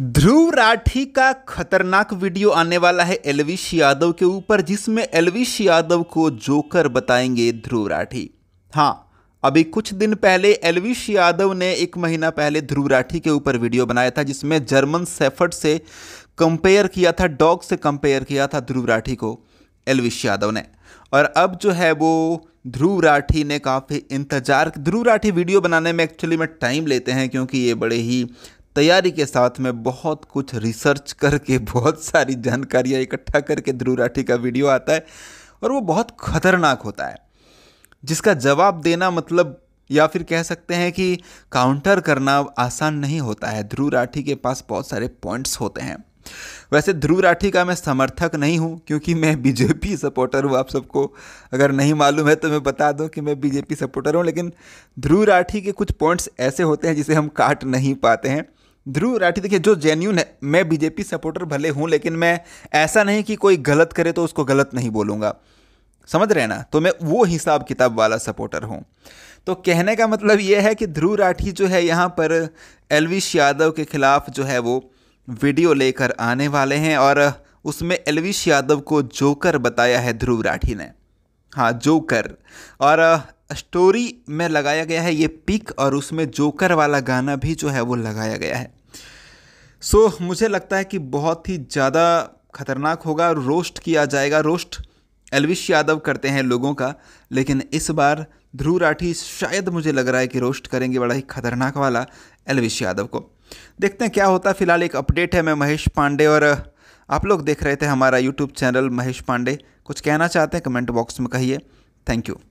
ध्रुव राठी का खतरनाक वीडियो आने वाला है एलविश यादव के ऊपर जिसमें एलविश यादव को जोकर बताएंगे ध्रुव राठी हाँ अभी कुछ दिन पहले एलविश यादव ने एक महीना पहले ध्रुव राठी के ऊपर वीडियो बनाया था जिसमें जर्मन सेफर्ट से कंपेयर किया था डॉग से कंपेयर किया था ध्रुव राठी को एलविश यादव ने और अब जो है वो ध्रुव राठी ने काफ़ी इंतजार ध्रुव राठी वीडियो बनाने में एक्चुअली में टाइम लेते हैं क्योंकि ये बड़े ही तैयारी के साथ में बहुत कुछ रिसर्च करके बहुत सारी जानकारियाँ इकट्ठा करके ध्रुव राठी का वीडियो आता है और वो बहुत खतरनाक होता है जिसका जवाब देना मतलब या फिर कह सकते हैं कि काउंटर करना आसान नहीं होता है ध्रुव राठी के पास बहुत सारे पॉइंट्स होते हैं वैसे ध्रुव राठी का मैं समर्थक नहीं हूँ क्योंकि मैं बीजेपी सपोर्टर हूँ आप सबको अगर नहीं मालूम है तो मैं बता दूँ कि मैं बीजेपी सपोर्टर हूँ लेकिन ध्रुव राठी के कुछ पॉइंट्स ऐसे होते हैं जिसे हम काट नहीं पाते हैं ध्रुव राठी देखिए जो जेन्यून है मैं बीजेपी सपोर्टर भले हूँ लेकिन मैं ऐसा नहीं कि कोई गलत करे तो उसको गलत नहीं बोलूँगा समझ रहे ना तो मैं वो हिसाब किताब वाला सपोर्टर हूँ तो कहने का मतलब यह है कि ध्रुव राठी जो है यहाँ पर एलविश यादव के खिलाफ जो है वो वीडियो लेकर आने वाले हैं और उसमें एलविश यादव को जोकर बताया है ध्रुव राठी ने हाँ जोकर और स्टोरी में लगाया गया है ये पिक और उसमें जोकर वाला गाना भी जो है वो लगाया गया है सो so, मुझे लगता है कि बहुत ही ज़्यादा खतरनाक होगा रोस्ट किया जाएगा रोस्ट एलविश यादव करते हैं लोगों का लेकिन इस बार ध्रुव राठी शायद मुझे लग रहा है कि रोस्ट करेंगे बड़ा ही खतरनाक वाला एलविश यादव को देखते हैं क्या होता है फिलहाल एक अपडेट है मैं महेश पांडे और आप लोग देख रहे थे हमारा यूट्यूब चैनल महेश पांडे कुछ कहना चाहते हैं कमेंट बॉक्स में कहिए थैंक यू